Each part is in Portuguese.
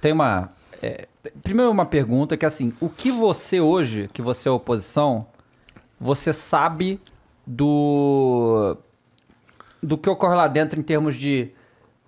Tem uma. É, primeiro, uma pergunta que é assim: o que você hoje, que você é oposição, você sabe do. do que ocorre lá dentro em termos de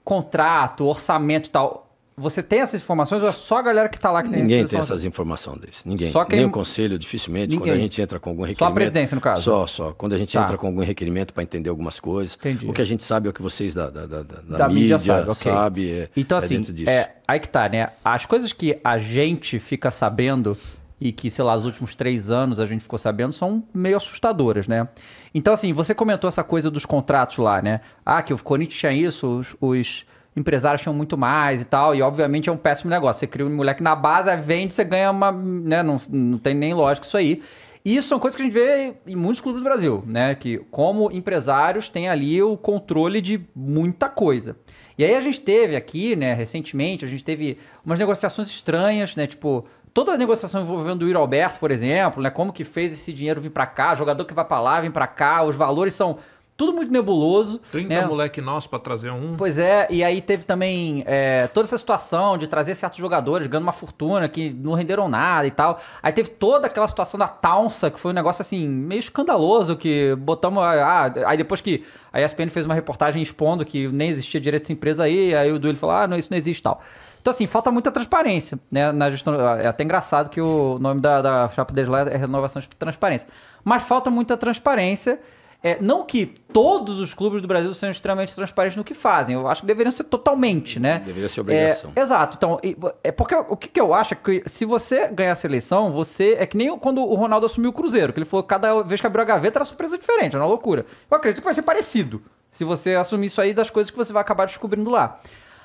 contrato, orçamento e tal? Você tem essas informações ou é só a galera que está lá que tem Ninguém essas tem essas informações Ninguém. Só quem... Nem o conselho, dificilmente. Ninguém. Quando a gente entra com algum requerimento. Só a presidência, no caso? Só, só. Quando a gente tá. entra com algum requerimento para entender algumas coisas. Entendi. O que a gente sabe é o que vocês da, da, da, da, da mídia, mídia sabe. Okay. sabe é, então, é assim, É, aí que tá, né? As coisas que a gente fica sabendo e que, sei lá, os últimos três anos a gente ficou sabendo são meio assustadoras, né? Então, assim, você comentou essa coisa dos contratos lá, né? Ah, que o Corinthians tinha isso, os, os empresários acham muito mais e tal. E obviamente é um péssimo negócio. Você cria um moleque na base, vende, você ganha uma. Né? Não, não tem nem lógica isso aí. E isso são coisas que a gente vê em muitos clubes do Brasil, né? Que como empresários tem ali o controle de muita coisa. E aí a gente teve aqui, né, recentemente, a gente teve umas negociações estranhas, né? Tipo, toda a negociação envolvendo o Iro Alberto, por exemplo, né? Como que fez esse dinheiro vir para cá, jogador que vai para lá, vem para cá, os valores são tudo muito nebuloso. 30 né? moleque nosso para trazer um. Pois é, e aí teve também é, toda essa situação de trazer certos jogadores ganhando uma fortuna que não renderam nada e tal. Aí teve toda aquela situação da Taunsa, que foi um negócio assim, meio escandaloso, que botamos. Ah, aí depois que a ESPN fez uma reportagem expondo que nem existia direito dessa empresa aí, aí o Duílio falou: ah, não, isso não existe e tal. Então, assim, falta muita transparência, né? Na gestão, é até engraçado que o nome da, da chapa deles lá é renovação de transparência. Mas falta muita transparência. É, não que todos os clubes do Brasil sejam extremamente transparentes no que fazem. Eu acho que deveriam ser totalmente, né? Deveria ser obrigação. É, exato. Então, é porque o que, que eu acho é que se você ganhar a seleção, você. É que nem quando o Ronaldo assumiu o Cruzeiro, que ele falou que cada vez que abriu a gaveta era surpresa diferente, era uma loucura. Eu acredito que vai ser parecido. Se você assumir isso aí das coisas que você vai acabar descobrindo lá.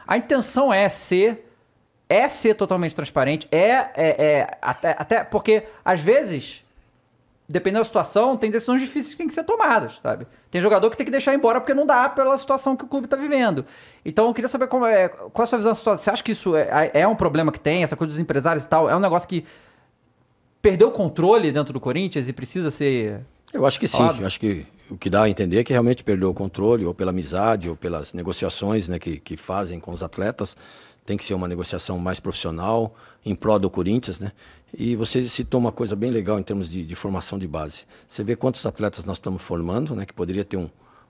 A intenção é ser é ser totalmente transparente, é, é, é até, até porque às vezes dependendo da situação, tem decisões difíceis que têm que ser tomadas, sabe? Tem jogador que tem que deixar embora porque não dá pela situação que o clube está vivendo. Então eu queria saber como é, qual é a sua visão da situação. Você acha que isso é, é, é um problema que tem, essa coisa dos empresários e tal? É um negócio que perdeu o controle dentro do Corinthians e precisa ser. Eu acho que sim. Eu acho que o que dá a entender é que realmente perdeu o controle, ou pela amizade, ou pelas negociações né, que, que fazem com os atletas. Tem que ser uma negociação mais profissional, em prol do Corinthians, né? E você citou uma coisa bem legal em termos de, de formação de base. Você vê quantos atletas nós estamos formando, né, que poderia ter um,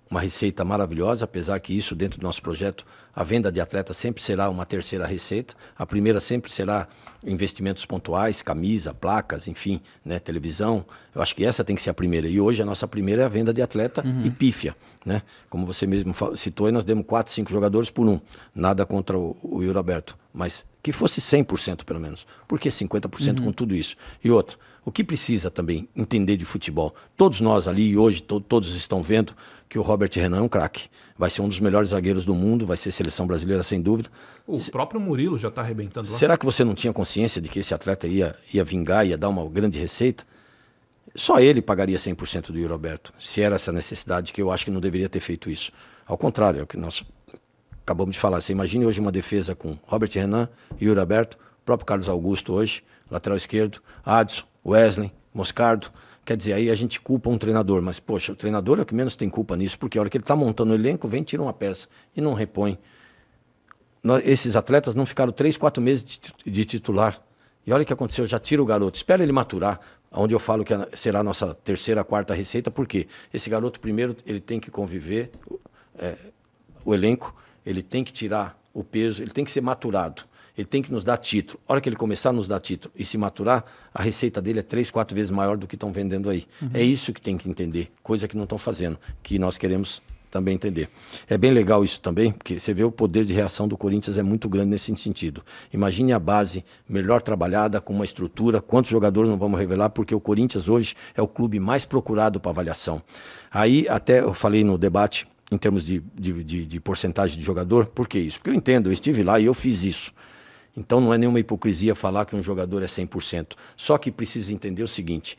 uma receita maravilhosa, apesar que isso dentro do nosso projeto, a venda de atletas sempre será uma terceira receita. A primeira sempre será investimentos pontuais, camisa, placas, enfim, né, televisão. Eu acho que essa tem que ser a primeira. E hoje a nossa primeira é a venda de atleta uhum. e pífia, né? Como você mesmo citou, nós demos quatro, cinco jogadores por um. Nada contra o, o Yuri Alberto mas que fosse 100% pelo menos. Por que 50% uhum. com tudo isso? E outra, o que precisa também entender de futebol? Todos nós ali, e hoje to todos estão vendo que o Robert Renan é um craque. Vai ser um dos melhores zagueiros do mundo, vai ser seleção brasileira sem dúvida. O Se... próprio Murilo já está arrebentando lá. Será que você não tinha consciência de que esse atleta ia, ia vingar, ia dar uma grande receita? Só ele pagaria 100% do Roberto, se era essa necessidade, que eu acho que não deveria ter feito isso. Ao contrário, é o que nós acabamos de falar. Você imagina hoje uma defesa com Robert Renan, Yuri Alberto, próprio Carlos Augusto hoje, lateral esquerdo, Adson, Wesley, Moscardo. Quer dizer, aí a gente culpa um treinador, mas poxa, o treinador é o que menos tem culpa nisso, porque a hora que ele está montando o elenco, vem, tira uma peça e não repõe. Nós, esses atletas não ficaram três, quatro meses de, de titular. E olha o que aconteceu, já tira o garoto, espera ele maturar, onde eu falo que será a nossa terceira, quarta receita, porque esse garoto, primeiro, ele tem que conviver é, o elenco, ele tem que tirar o peso, ele tem que ser maturado. Ele tem que nos dar título. A hora que ele começar a nos dar título e se maturar, a receita dele é três, quatro vezes maior do que estão vendendo aí. Uhum. É isso que tem que entender, coisa que não estão fazendo, que nós queremos também entender. É bem legal isso também, porque você vê o poder de reação do Corinthians é muito grande nesse sentido. Imagine a base melhor trabalhada, com uma estrutura, quantos jogadores não vamos revelar, porque o Corinthians hoje é o clube mais procurado para avaliação. Aí, até eu falei no debate em termos de, de, de, de porcentagem de jogador. Por que isso? Porque eu entendo, eu estive lá e eu fiz isso. Então não é nenhuma hipocrisia falar que um jogador é 100%. Só que precisa entender o seguinte: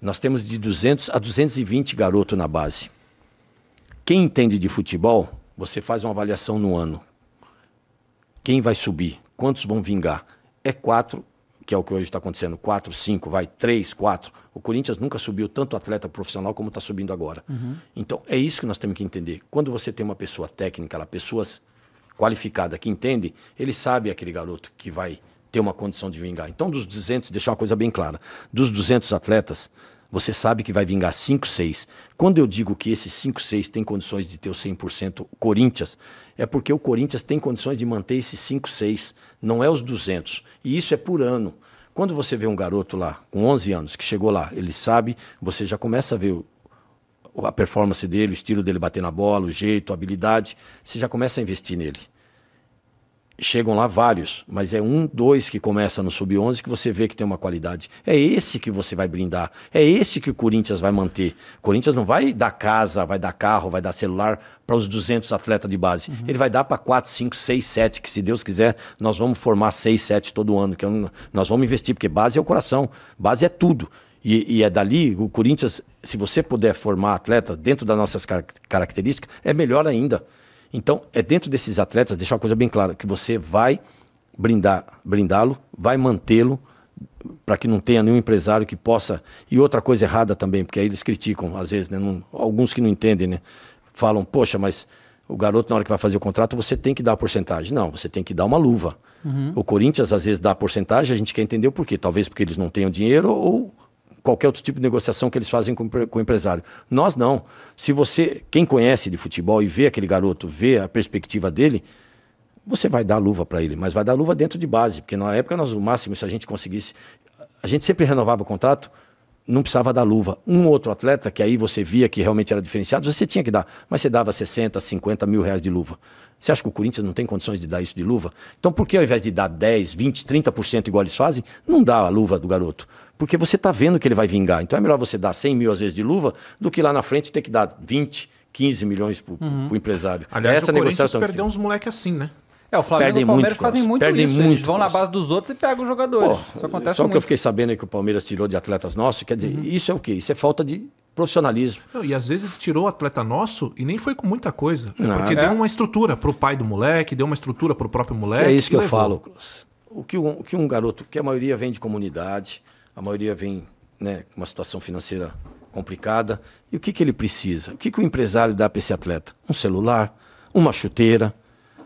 nós temos de 200 a 220 garotos na base. Quem entende de futebol, você faz uma avaliação no ano. Quem vai subir? Quantos vão vingar? É quatro que é o que hoje está acontecendo, 4, 5, vai, 3, 4. O Corinthians nunca subiu tanto atleta profissional como está subindo agora. Uhum. Então, é isso que nós temos que entender. Quando você tem uma pessoa técnica, pessoas qualificadas que entendem, ele sabe aquele garoto que vai ter uma condição de vingar. Então, dos 200, deixar uma coisa bem clara, dos 200 atletas, você sabe que vai vingar 5, 6. Quando eu digo que esses 5, 6 têm condições de ter o 100% Corinthians, é porque o Corinthians tem condições de manter esses 5, 6, não é os 200. E isso é por ano. Quando você vê um garoto lá, com 11 anos, que chegou lá, ele sabe, você já começa a ver a performance dele, o estilo dele bater na bola, o jeito, a habilidade, você já começa a investir nele chegam lá vários, mas é um, dois que começa no sub-11 que você vê que tem uma qualidade. É esse que você vai brindar, é esse que o Corinthians vai manter. O Corinthians não vai dar casa, vai dar carro, vai dar celular para os 200 atletas de base. Uhum. Ele vai dar para 4, 5, 6, 7, que se Deus quiser, nós vamos formar 6, 7 todo ano, que é nós vamos investir, porque base é o coração, base é tudo. E, e, é dali, o Corinthians, se você puder formar atleta dentro das nossas car características, é melhor ainda. Então, é dentro desses atletas, deixar uma coisa bem clara, que você vai brindar, brindá-lo, vai mantê-lo, para que não tenha nenhum empresário que possa. E outra coisa errada também, porque aí eles criticam, às vezes, né? Não, alguns que não entendem, né? Falam, poxa, mas o garoto, na hora que vai fazer o contrato, você tem que dar a porcentagem. Não, você tem que dar uma luva. Uhum. O Corinthians, às vezes, dá a porcentagem, a gente quer entender o porquê. Talvez porque eles não tenham dinheiro ou qualquer outro tipo de negociação que eles fazem com, com o empresário. Nós não. Se você, quem conhece de futebol e vê aquele garoto, vê a perspectiva dele, você vai dar luva para ele, mas vai dar luva dentro de base, porque na época nós o máximo se a gente conseguisse, a gente sempre renovava o contrato, não precisava dar luva. Um outro atleta que aí você via que realmente era diferenciado, você tinha que dar, mas você dava 60, 50 mil reais de luva. Você acha que o Corinthians não tem condições de dar isso de luva? Então por que ao invés de dar 10, 20, 30% igual eles fazem, não dá a luva do garoto? Porque você está vendo que ele vai vingar. Então é melhor você dar 100 mil às vezes de luva do que lá na frente ter que dar 20, 15 milhões para o uhum. empresário. É Aliás, Essa o negociação perdeu uns moleques assim, né? É, o Flamengo perdem e o Palmeiras muito, fazem muito perdem isso. Muito, eles vão na base dos outros e pegam os jogadores. Pô, isso acontece Só que eu fiquei sabendo é que o Palmeiras tirou de atletas nossos. Quer dizer, uhum. isso é o quê? Isso é falta de profissionalismo. Não, e às vezes tirou atleta nosso e nem foi com muita coisa. É porque é. deu uma estrutura para o pai do moleque, deu uma estrutura para o próprio é moleque. é isso que eu levou. falo, Cruz. O que, um, o que um garoto, que a maioria vem de comunidade, a maioria vem né, com uma situação financeira complicada. E o que, que ele precisa? O que, que o empresário dá para esse atleta? Um celular, uma chuteira,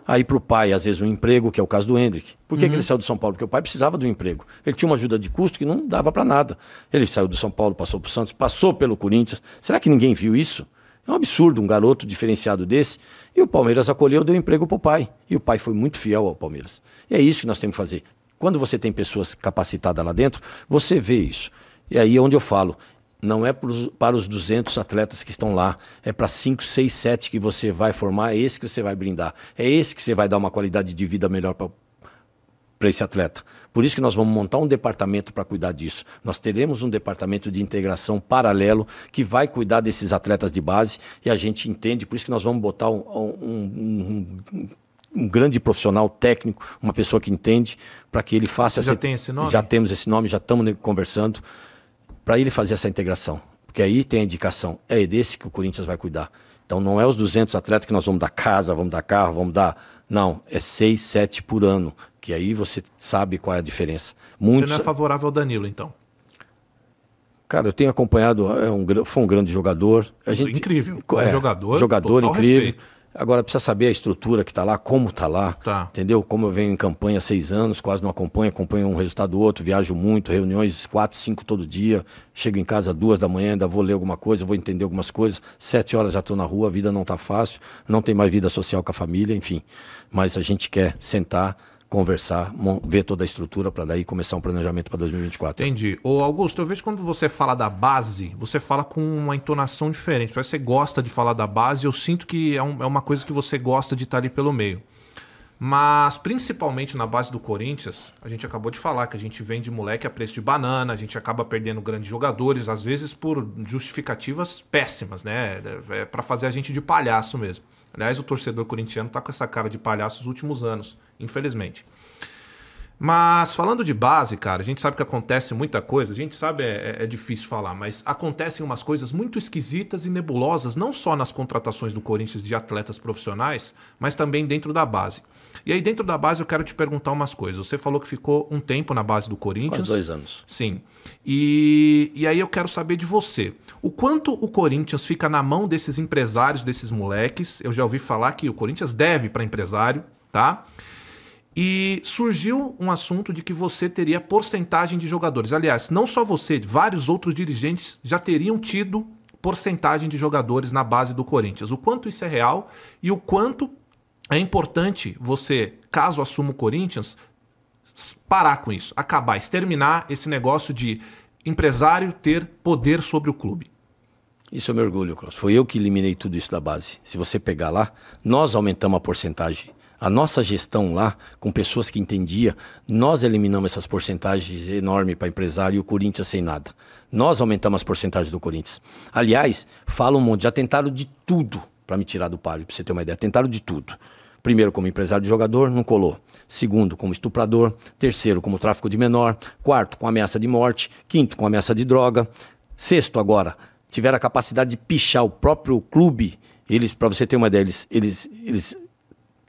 aí para o pai, às vezes, um emprego, que é o caso do Hendrick. Por que, uhum. que ele saiu do São Paulo? Porque o pai precisava do emprego. Ele tinha uma ajuda de custo que não dava para nada. Ele saiu do São Paulo, passou para o Santos, passou pelo Corinthians. Será que ninguém viu isso? É um absurdo um garoto diferenciado desse. E o Palmeiras acolheu, deu emprego para o pai. E o pai foi muito fiel ao Palmeiras. E é isso que nós temos que fazer. Quando você tem pessoas capacitadas lá dentro, você vê isso. E aí é onde eu falo, não é para os 200 atletas que estão lá, é para 5, 6, 7 que você vai formar, é esse que você vai brindar, é esse que você vai dar uma qualidade de vida melhor para esse atleta. Por isso que nós vamos montar um departamento para cuidar disso. Nós teremos um departamento de integração paralelo que vai cuidar desses atletas de base e a gente entende, por isso que nós vamos botar um, um, um, um um grande profissional técnico, uma pessoa que entende, para que ele faça já essa. Já tem esse nome? Já temos esse nome, já estamos conversando, para ele fazer essa integração. Porque aí tem a indicação, é desse que o Corinthians vai cuidar. Então não é os 200 atletas que nós vamos dar casa, vamos dar carro, vamos dar. Não, é 6, 7 por ano, que aí você sabe qual é a diferença. Muitos... Você não é favorável ao Danilo, então? Cara, eu tenho acompanhado, é um, foi um grande jogador. A gente, Incrível. É, jogador. Jogador incrível. Respeito Agora precisa saber a estrutura que está lá, como está lá, tá. entendeu? Como eu venho em campanha há seis anos, quase não acompanho, acompanho um resultado do outro, viajo muito, reuniões quatro, cinco todo dia, chego em casa duas da manhã, ainda vou ler alguma coisa, vou entender algumas coisas, sete horas já estou na rua, a vida não está fácil, não tem mais vida social com a família, enfim. Mas a gente quer sentar conversar, ver toda a estrutura para daí começar um planejamento para 2024. Entendi. Ô Augusto, eu vejo quando você fala da base, você fala com uma entonação diferente. Parece que você gosta de falar da base, eu sinto que é, um, é uma coisa que você gosta de estar tá ali pelo meio. Mas principalmente na base do Corinthians, a gente acabou de falar que a gente vende moleque a preço de banana, a gente acaba perdendo grandes jogadores, às vezes por justificativas péssimas, né? É, é para fazer a gente de palhaço mesmo. Aliás, o torcedor corintiano está com essa cara de palhaço nos últimos anos, infelizmente. Mas falando de base, cara, a gente sabe que acontece muita coisa, a gente sabe, é, é, é, difícil falar, mas acontecem umas coisas muito esquisitas e nebulosas, não só nas contratações do Corinthians de atletas profissionais, mas também dentro da base. E aí, dentro da base, eu quero te perguntar umas coisas. Você falou que ficou um tempo na base do Corinthians. Quase dois anos. Sim. E, e aí eu quero saber de você. O quanto o Corinthians fica na mão desses empresários, desses moleques? Eu já ouvi falar que o Corinthians deve para empresário, tá? Tá? E surgiu um assunto de que você teria porcentagem de jogadores. Aliás, não só você, vários outros dirigentes já teriam tido porcentagem de jogadores na base do Corinthians. O quanto isso é real e o quanto é importante você, caso assuma o Corinthians, parar com isso, acabar, exterminar esse negócio de empresário ter poder sobre o clube. Isso é meu orgulho, Cross. Foi eu que eliminei tudo isso da base. Se você pegar lá, nós aumentamos a porcentagem. A nossa gestão lá, com pessoas que entendiam, nós eliminamos essas porcentagens enormes para empresário e o Corinthians sem nada. Nós aumentamos as porcentagens do Corinthians. Aliás, falam um monte, já tentaram de tudo para me tirar do páreo, para você ter uma ideia. Tentaram de tudo. Primeiro, como empresário de jogador, não colou. Segundo, como estuprador. Terceiro, como tráfico de menor. Quarto, com ameaça de morte. Quinto, com ameaça de droga. Sexto, agora, tiveram a capacidade de pichar o próprio clube. Eles, para você ter uma ideia, eles, eles, eles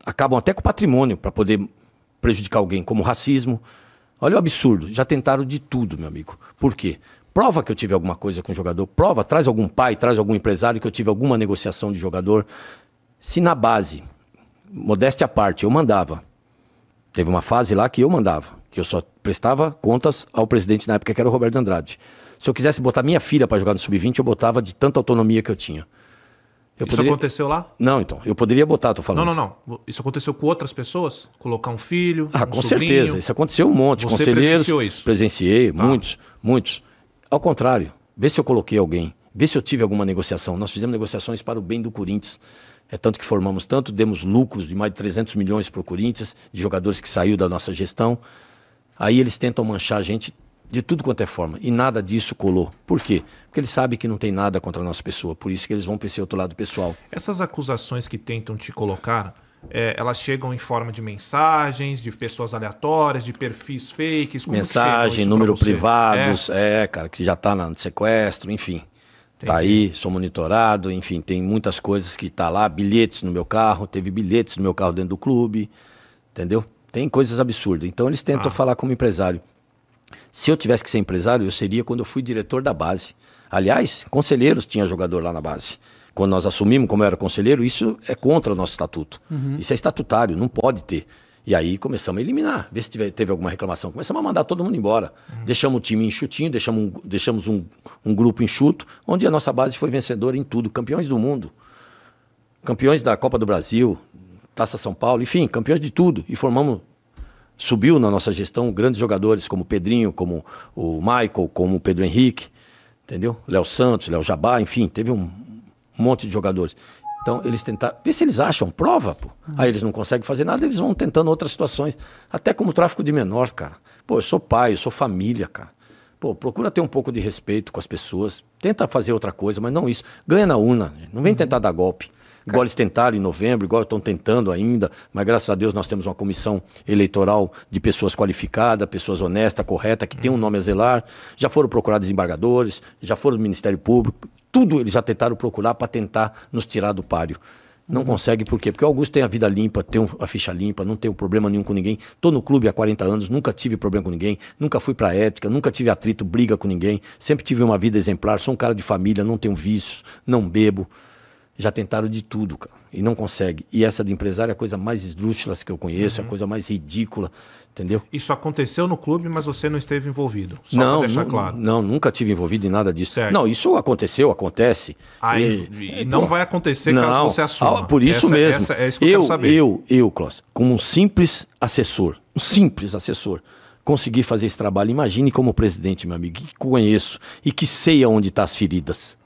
acabam até com patrimônio para poder prejudicar alguém, como racismo. Olha o absurdo, já tentaram de tudo, meu amigo. Por quê? Prova que eu tive alguma coisa com o jogador, prova, traz algum pai, traz algum empresário que eu tive alguma negociação de jogador. Se na base, modéstia à parte, eu mandava. Teve uma fase lá que eu mandava, que eu só prestava contas ao presidente na época que era o Roberto Andrade. Se eu quisesse botar minha filha para jogar no sub-20, eu botava de tanta autonomia que eu tinha. Eu Isso aconteceu lá? Não, então. Eu poderia botar, tô falando. Não, não, não. Isso aconteceu com outras pessoas? Colocar um filho? Ah, um com sobrinho. certeza. Isso aconteceu um monte. Você Conselheiros. Presenciou isso? Presenciei, tá. muitos, muitos. Ao contrário, vê se eu coloquei alguém, vê se eu tive alguma negociação. Nós fizemos negociações para o bem do Corinthians. É tanto que formamos tanto, demos lucros de mais de 300 milhões para o Corinthians, de jogadores que saiu da nossa gestão. Aí eles tentam manchar a gente de tudo quanto é forma. E nada disso colou. Por quê? Porque eles sabem que não tem nada contra a nossa pessoa. Por isso que eles vão para esse outro lado pessoal. Essas acusações que tentam te colocar, é, elas chegam em forma de mensagens, de pessoas aleatórias, de perfis fakes. Como Mensagem, número privados, é. é. cara, que já está no sequestro, enfim. Tá Entendi. Tá aí, sou monitorado, enfim, tem muitas coisas que tá lá, bilhetes no meu carro, teve bilhetes no meu carro dentro do clube, entendeu? Tem coisas absurdas. Então eles tentam ah. falar como empresário. Se eu tivesse que ser empresário, eu seria quando eu fui diretor da base. Aliás, conselheiros tinha jogador lá na base. Quando nós assumimos como eu era conselheiro, isso é contra o nosso estatuto. Uhum. Isso é estatutário, não pode ter. E aí começamos a eliminar, ver se tiver, teve alguma reclamação. Começamos a mandar todo mundo embora. Uhum. Deixamos o time enxutinho, deixamos, um, deixamos um, um grupo enxuto, onde a nossa base foi vencedora em tudo. Campeões do mundo, campeões da Copa do Brasil, Taça São Paulo, enfim, campeões de tudo. E formamos subiu na nossa gestão grandes jogadores como o Pedrinho, como o Michael, como o Pedro Henrique, entendeu? Léo Santos, Léo Jabá, enfim, teve um monte de jogadores. Então, eles tentaram. Vê se eles acham prova, pô. Aí eles não conseguem fazer nada, eles vão tentando outras situações. Até como tráfico de menor, cara. Pô, eu sou pai, eu sou família, cara. Pô, procura ter um pouco de respeito com as pessoas. Tenta fazer outra coisa, mas não isso. Ganha na urna. Não vem uhum. tentar dar golpe. Igual eles tentaram em novembro, igual estão tentando ainda, mas graças a Deus nós temos uma comissão eleitoral de pessoas qualificadas, pessoas honestas, corretas, que tem um nome a zelar. Já foram procurados embargadores, já foram do Ministério Público, tudo eles já tentaram procurar para tentar nos tirar do páreo. Não uhum. consegue, por quê? Porque o Augusto tem a vida limpa, tem a ficha limpa, não tem problema nenhum com ninguém. Estou no clube há 40 anos, nunca tive problema com ninguém, nunca fui para ética, nunca tive atrito, briga com ninguém, sempre tive uma vida exemplar, sou um cara de família, não tenho vícios, não bebo já tentaram de tudo, cara, e não consegue. E essa de empresário é a coisa mais esdrúxula que eu conheço, uhum. é a uhum. coisa mais ridícula, entendeu? Isso aconteceu no clube, mas você não esteve envolvido, só não, pra deixar claro. Não, nunca tive envolvido em nada disso. Certo. Não, isso aconteceu, acontece. Aí, ah, e, e não pô, vai acontecer não, caso você assuma. Ah, por isso essa, é- mesmo. Essa, é isso que eu, eu quero saber. Eu, eu, Clóvis, como um simples assessor, um simples assessor, consegui fazer esse trabalho. Imagine como presidente, meu amigo, que conheço e que sei aonde estão tá as feridas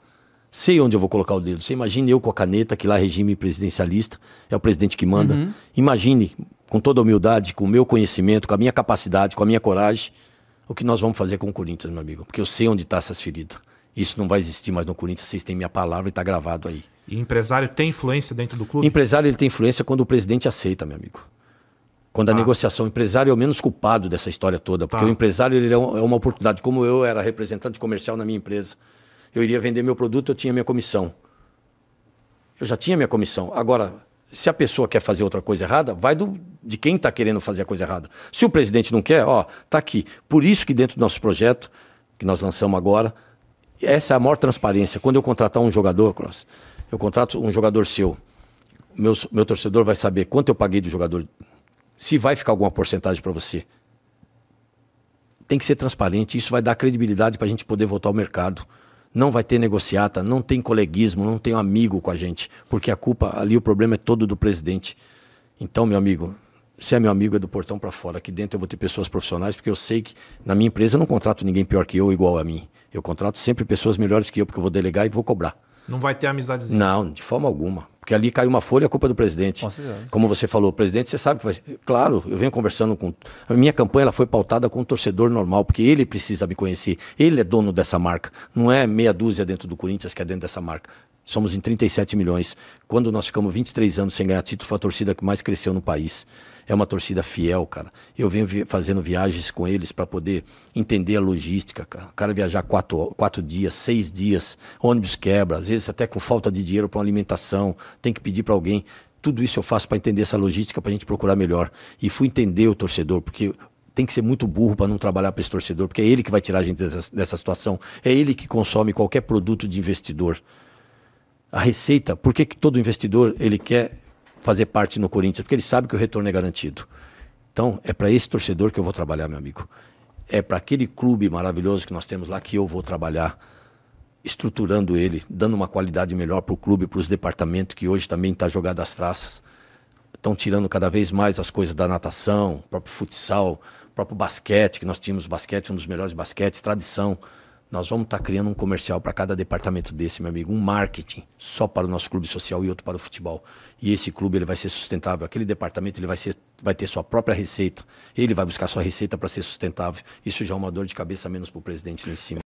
sei onde eu vou colocar o dedo. Você imagine eu com a caneta, que lá é regime presidencialista, é o presidente que manda. Uhum. Imagine, com toda humildade, com o meu conhecimento, com a minha capacidade, com a minha coragem, o que nós vamos fazer com o Corinthians, meu amigo. Porque eu sei onde está essas feridas. Isso não vai existir mais no Corinthians, vocês têm minha palavra e está gravado aí. E empresário tem influência dentro do clube? Empresário ele tem influência quando o presidente aceita, meu amigo. Quando a ah. negociação, o empresário é o menos culpado dessa história toda, porque tá. o empresário ele é, é uma oportunidade, como eu era representante comercial na minha empresa eu iria vender meu produto, eu tinha minha comissão. Eu já tinha minha comissão. Agora, se a pessoa quer fazer outra coisa errada, vai do, de quem está querendo fazer a coisa errada. Se o presidente não quer, ó, tá aqui. Por isso que dentro do nosso projeto, que nós lançamos agora, essa é a maior transparência. Quando eu contratar um jogador, Cross, eu contrato um jogador seu. Meu, meu torcedor vai saber quanto eu paguei do jogador, se vai ficar alguma porcentagem para você. Tem que ser transparente, isso vai dar credibilidade para a gente poder voltar ao mercado. Não vai ter negociata, não tem coleguismo, não tem um amigo com a gente, porque a culpa ali, o problema é todo do presidente. Então, meu amigo, se é meu amigo, é do portão para fora. Aqui dentro eu vou ter pessoas profissionais, porque eu sei que na minha empresa eu não contrato ninguém pior que eu, igual a mim. Eu contrato sempre pessoas melhores que eu, porque eu vou delegar e vou cobrar. Não vai ter amizadezinha? Não, de forma alguma. Porque ali caiu uma folha, é culpa do presidente. Com Como você falou, presidente, você sabe que vai. Claro, eu venho conversando com. A minha campanha ela foi pautada com um torcedor normal, porque ele precisa me conhecer. Ele é dono dessa marca. Não é meia dúzia dentro do Corinthians que é dentro dessa marca. Somos em 37 milhões. Quando nós ficamos 23 anos sem ganhar título, foi a torcida que mais cresceu no país. É uma torcida fiel, cara. Eu venho vi fazendo viagens com eles para poder entender a logística, cara. O cara viajar quatro, quatro dias, seis dias, ônibus quebra, às vezes até com falta de dinheiro para alimentação, tem que pedir para alguém. Tudo isso eu faço para entender essa logística, para a gente procurar melhor. E fui entender o torcedor, porque tem que ser muito burro para não trabalhar para esse torcedor, porque é ele que vai tirar a gente dessa, dessa situação. É ele que consome qualquer produto de investidor. A receita, por que, que todo investidor ele quer fazer parte no Corinthians, porque ele sabe que o retorno é garantido. Então, é para esse torcedor que eu vou trabalhar, meu amigo. É para aquele clube maravilhoso que nós temos lá que eu vou trabalhar, estruturando ele, dando uma qualidade melhor para o clube, para os departamentos que hoje também está jogado às traças. Estão tirando cada vez mais as coisas da natação, próprio futsal, próprio basquete, que nós tínhamos basquete, um dos melhores basquetes, tradição. Nós vamos estar tá criando um comercial para cada departamento desse, meu amigo, um marketing só para o nosso clube social e outro para o futebol. E esse clube ele vai ser sustentável, aquele departamento ele vai, ser, vai ter sua própria receita, ele vai buscar sua receita para ser sustentável. Isso já é uma dor de cabeça menos para o presidente lá em cima.